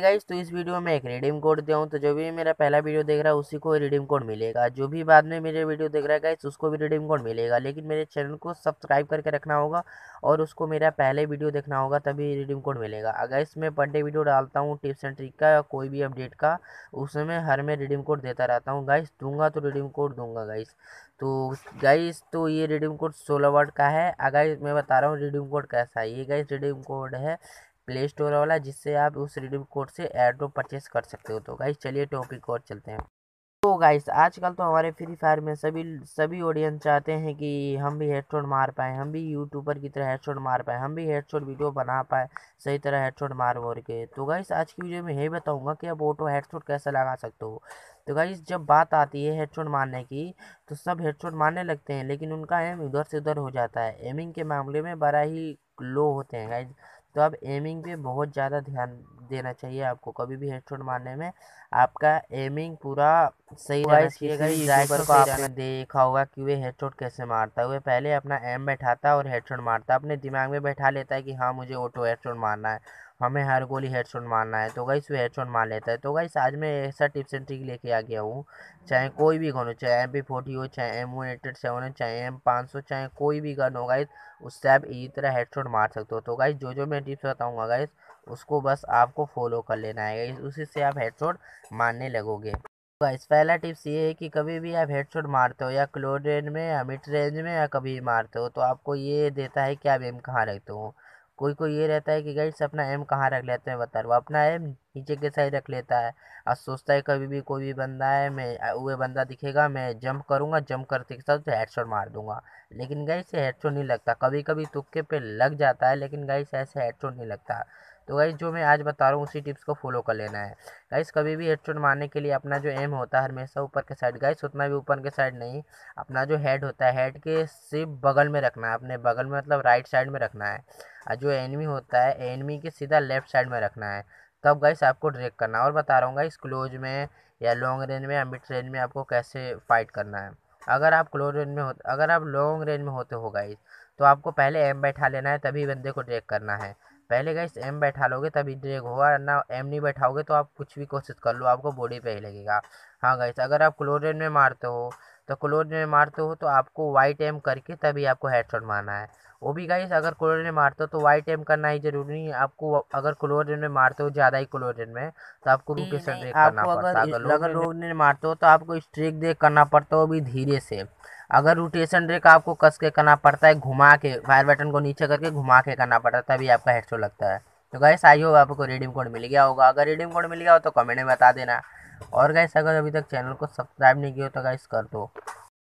guys तो इस video में एक रिडीम कोड दिया तो जो भी मेरा पहला वीडियो देख रहा है उसी को रिडीम कोड मिलेगा जो भी बाद में मेरे वीडियो देख रहा है गाइस उसको भी रिडीम कोड मिलेगा लेकिन मेरे चैनल को सब्सक्राइब करके रखना होगा और उसको मेरा पहले वीडियो देखना होगा तभी रिडीम कोड मिलेगा अगर इसमें पर डे वीडियो डालता हूँ टिप्स एंड ट्रिक का या कोई भी अपडेट का उसमें हर में रिडीम कोड देता रहता हूँ गाइस दूंगा तो रिडीम कोड दूंगा गाइस तो गाइस तो ये रिडीम कोड सोलह वर्ड का है अगर मैं बता रहा हूँ रिडीम कोड कैसा है ये गाइस रिडीम कोड है प्ले स्टोर वाला जिससे आप उस रिडीम कोड से एड्रो परचेस कर सकते हो तो गाइस चलिए टॉपिक और चलते हैं तो गाइस आजकल तो हमारे फ्री फायर में सभी सभी ऑडियंस चाहते हैं कि हम भी हेडशॉट मार पाए हम भी यूट्यूबर की तरह हेडशॉट मार पाए हम भी हेडशॉट वीडियो बना पाए सही तरह हेडशॉट मार वोर के तो गाइस आज की वीडियो में यही बताऊंगा कि आप ऑटो हेडशॉट कैसे लगा सकते हो तो गाइस जब बात आती है हेडशॉट मारने की तो सब हेडशॉट मारने लगते हैं लेकिन उनका एम इधर से उधर हो जाता है एमिंग के मामले में बड़ा ही लो होते हैं गाइज तो अब एमिंग पे बहुत ज़्यादा ध्यान देना चाहिए आपको कभी भी हेड मारने में आपका एमिंग पूरा सही ड्राइवर को आपने देखा होगा कि वे हेडशॉट कैसे मारता है वह पहले अपना एम बैठाता है और हेडशॉट मारता है अपने दिमाग में बैठा लेता है कि हाँ मुझे ऑटो हेडशॉट मारना है हमें हर गोली हेडशॉट मारना है तो गाइस वो हेडशॉट मार लेता है तो गाइस आज मैं ऐसा टिप्स एंड ट्रिक लेके आ गया हूँ चाहे कोई भी गन हो चाहे एम पी फोर्टी हो चाहे एम वन एटेड सेवन हो चाहे एम पाँच सौ चाहे कोई भी गन हो गाइस उससे आप इसी तरह हेडशॉट मार सकते हो तो गाइस जो जो मैं टिप्स बताऊँगा गाइस उसको बस आपको फॉलो कर लेना है उसी से आप हेडशॉट मारने लगोगे गाइस पहला टिप्स ये है कि कभी भी आप हेडशॉट मारते हो या क्लोज रेंज में या मिड रेंज में या कभी मारते हो तो आपको ये देता है कि आप एम कहाँ रखते हो कोई कोई ये रहता है कि गाइस अपना एम कहाँ रख लेते हैं बता रहा अपना एम नीचे के साइड रख लेता है और सोचता है कभी भी कोई भी बंदा है मैं वह बंदा दिखेगा मैं जंप करूँगा जंप करते के साथ हेडशॉट मार दूंगा लेकिन गाइस से हेडशॉट नहीं लगता कभी कभी तुक्के पे लग जाता है लेकिन गाइस ऐसे हेडशॉट नहीं लगता तो गाइज जो मैं आज बता रहा हूँ उसी टिप्स को फॉलो कर लेना है गाइज कभी भी हेडशॉट मारने के लिए अपना जो एम होता है हमेशा ऊपर के साइड गाइज उतना भी ऊपर के साइड नहीं अपना जो हेड होता है हेड के सिर्फ बगल में रखना है अपने बगल में मतलब राइट साइड में रखना है और जो एनमी होता है एनमी के सीधा लेफ्ट साइड में रखना है तब गाइस आपको ड्रेक करना है और बता रहा हूँ गाइस क्लोज में या लॉन्ग रेंज में या मिड रेंज में आपको कैसे फाइट करना है अगर आप क्लोज रेंज में हो अगर आप लॉन्ग रेंज में होते हो गाइस तो आपको पहले एम बैठा लेना है तभी बंदे को ड्रेक करना है पहले गैस एम बैठा लोगे तभी ड्रैग होगा ना एम नहीं बैठाओगे तो आप कुछ भी कोशिश कर लो आपको बॉडी पे ही लगेगा हाँ गैस अगर आप क्लोरिन में मारते हो तो क्लोरिन में मारते हो तो आपको वाइट एम करके तभी आपको हेडशॉट मारना है वो भी गाइस अगर क्लोरिन में मारते हो तो वाइट एम करना ही जरूरी नहीं है आपको अगर क्लोरिन में मारते हो ज़्यादा ही क्लोरिन में तो आपको रुक से स्ट्रेक करना पड़ता है अगर क्लोरिन में मारते हो तो आपको स्ट्रेक देख करना पड़ता है वो भी धीरे से अगर रोटेशन ब्रेक आपको कस के करना पड़ता है घुमा के फायर बटन को नीचे करके घुमा के करना पड़ता है तभी आपका हेडसो लगता है तो गैस आई होप आपको रिडीम कोड मिल गया होगा अगर रिडीम कोड मिल गया हो तो कमेंट में बता देना और गैस अगर अभी तक चैनल को सब्सक्राइब नहीं किया तो गैस कर दो